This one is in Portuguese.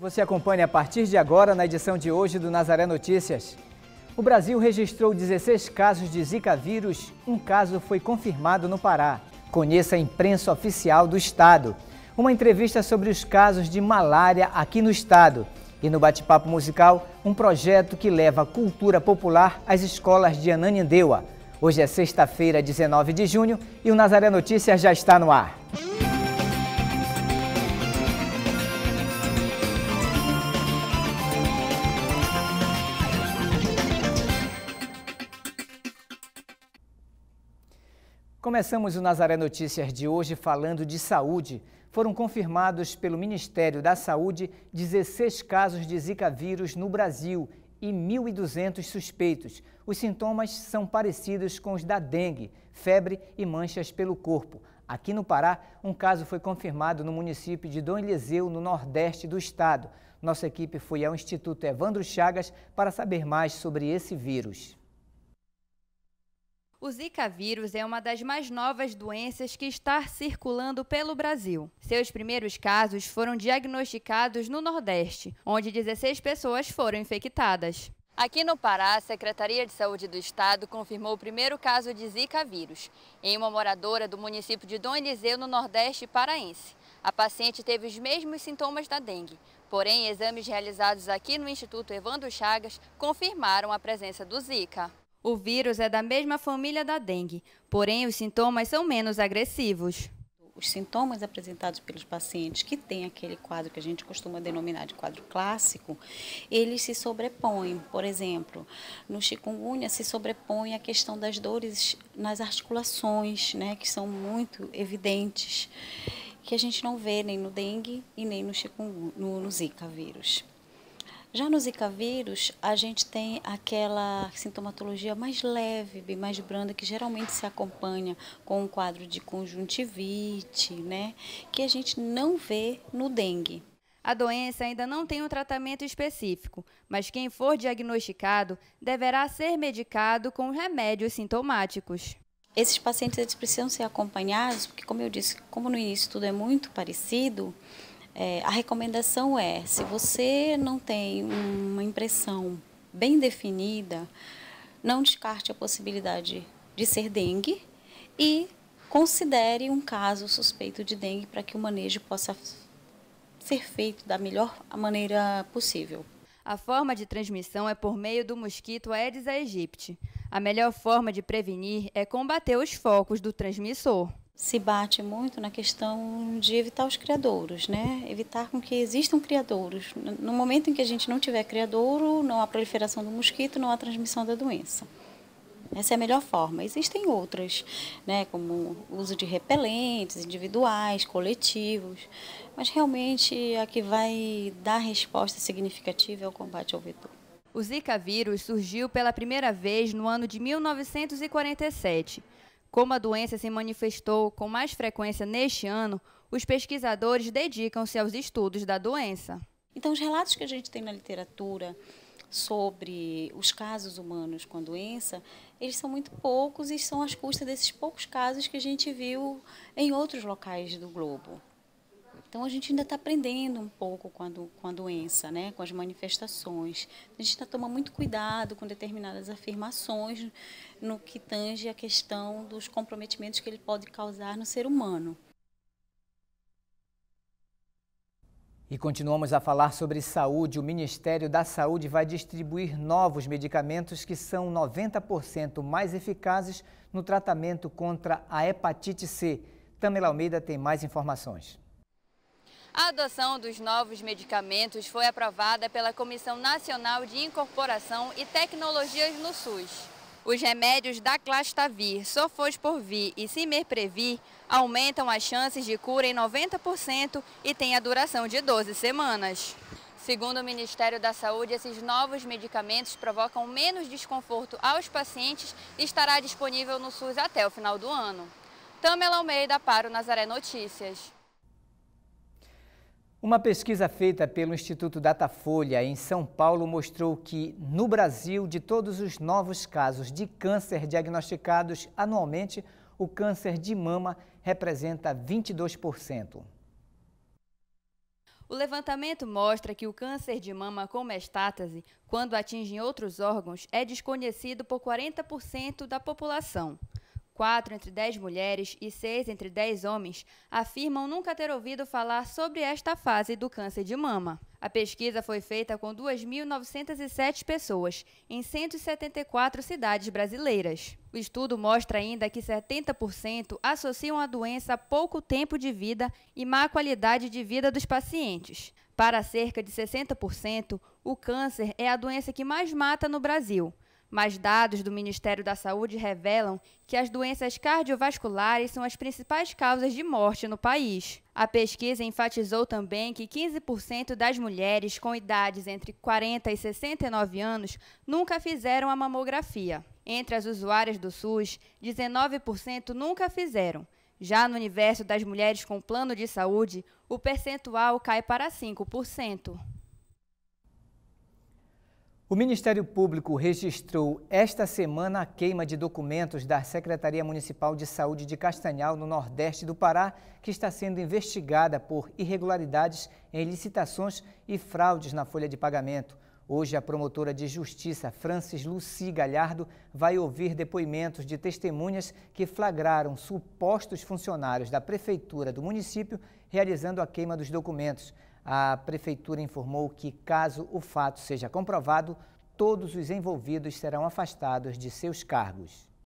Você acompanha a partir de agora na edição de hoje do Nazaré Notícias. O Brasil registrou 16 casos de Zika vírus, um caso foi confirmado no Pará. Conheça a imprensa oficial do estado. Uma entrevista sobre os casos de malária aqui no estado. E no bate-papo musical, um projeto que leva cultura popular às escolas de Ananindeua. Hoje é sexta-feira, 19 de junho, e o Nazaré Notícias já está no ar. Começamos o Nazaré Notícias de hoje falando de saúde. Foram confirmados pelo Ministério da Saúde 16 casos de Zika vírus no Brasil e 1.200 suspeitos. Os sintomas são parecidos com os da dengue, febre e manchas pelo corpo. Aqui no Pará, um caso foi confirmado no município de Dom Eliseu, no nordeste do estado. Nossa equipe foi ao Instituto Evandro Chagas para saber mais sobre esse vírus. O Zika vírus é uma das mais novas doenças que está circulando pelo Brasil. Seus primeiros casos foram diagnosticados no Nordeste, onde 16 pessoas foram infectadas. Aqui no Pará, a Secretaria de Saúde do Estado confirmou o primeiro caso de Zika vírus em uma moradora do município de Dom Eliseu, no Nordeste paraense. A paciente teve os mesmos sintomas da dengue, porém exames realizados aqui no Instituto Evandro Chagas confirmaram a presença do Zika. O vírus é da mesma família da dengue, porém os sintomas são menos agressivos. Os sintomas apresentados pelos pacientes que têm aquele quadro que a gente costuma denominar de quadro clássico, eles se sobrepõem. Por exemplo, no chikungunya se sobrepõe a questão das dores nas articulações, né, que são muito evidentes, que a gente não vê nem no dengue e nem no, no, no zika vírus. Já no Zika vírus, a gente tem aquela sintomatologia mais leve, mais branda, que geralmente se acompanha com um quadro de conjuntivite, né? Que a gente não vê no dengue. A doença ainda não tem um tratamento específico, mas quem for diagnosticado deverá ser medicado com remédios sintomáticos. Esses pacientes eles precisam ser acompanhados, porque, como eu disse, como no início tudo é muito parecido, é, a recomendação é, se você não tem uma impressão bem definida, não descarte a possibilidade de ser dengue e considere um caso suspeito de dengue para que o manejo possa ser feito da melhor maneira possível. A forma de transmissão é por meio do mosquito Aedes aegypti. A melhor forma de prevenir é combater os focos do transmissor se bate muito na questão de evitar os criadouros, né? Evitar com que existam criadouros. No momento em que a gente não tiver criadouro, não há proliferação do mosquito, não há transmissão da doença. Essa é a melhor forma. Existem outras, né, como o uso de repelentes individuais, coletivos, mas realmente a que vai dar resposta significativa é o combate ao vetor. O Zika vírus surgiu pela primeira vez no ano de 1947. Como a doença se manifestou com mais frequência neste ano, os pesquisadores dedicam-se aos estudos da doença. Então, os relatos que a gente tem na literatura sobre os casos humanos com a doença, eles são muito poucos e são às custas desses poucos casos que a gente viu em outros locais do globo. Então a gente ainda está aprendendo um pouco com a, com a doença, né? com as manifestações. A gente está tomando muito cuidado com determinadas afirmações no que tange a questão dos comprometimentos que ele pode causar no ser humano. E continuamos a falar sobre saúde. O Ministério da Saúde vai distribuir novos medicamentos que são 90% mais eficazes no tratamento contra a hepatite C. Tamela Almeida tem mais informações. A adoção dos novos medicamentos foi aprovada pela Comissão Nacional de Incorporação e Tecnologias no SUS. Os remédios da Clastavir, Sofosporvir e Cimerprevir aumentam as chances de cura em 90% e têm a duração de 12 semanas. Segundo o Ministério da Saúde, esses novos medicamentos provocam menos desconforto aos pacientes e estará disponível no SUS até o final do ano. Tamela Almeida para o Nazaré Notícias. Uma pesquisa feita pelo Instituto Datafolha em São Paulo mostrou que, no Brasil, de todos os novos casos de câncer diagnosticados anualmente, o câncer de mama representa 22%. O levantamento mostra que o câncer de mama com metástase, quando atinge outros órgãos, é desconhecido por 40% da população quatro entre dez mulheres e seis entre dez homens afirmam nunca ter ouvido falar sobre esta fase do câncer de mama. A pesquisa foi feita com 2.907 pessoas em 174 cidades brasileiras. O estudo mostra ainda que 70% associam a doença a pouco tempo de vida e má qualidade de vida dos pacientes. Para cerca de 60%, o câncer é a doença que mais mata no Brasil. Mas dados do Ministério da Saúde revelam que as doenças cardiovasculares são as principais causas de morte no país. A pesquisa enfatizou também que 15% das mulheres com idades entre 40 e 69 anos nunca fizeram a mamografia. Entre as usuárias do SUS, 19% nunca fizeram. Já no universo das mulheres com plano de saúde, o percentual cai para 5%. O Ministério Público registrou esta semana a queima de documentos da Secretaria Municipal de Saúde de Castanhal, no Nordeste do Pará, que está sendo investigada por irregularidades em licitações e fraudes na folha de pagamento. Hoje, a promotora de justiça Francis Luci Galhardo vai ouvir depoimentos de testemunhas que flagraram supostos funcionários da prefeitura do município realizando a queima dos documentos. A prefeitura informou que, caso o fato seja comprovado, todos os envolvidos serão afastados de seus cargos.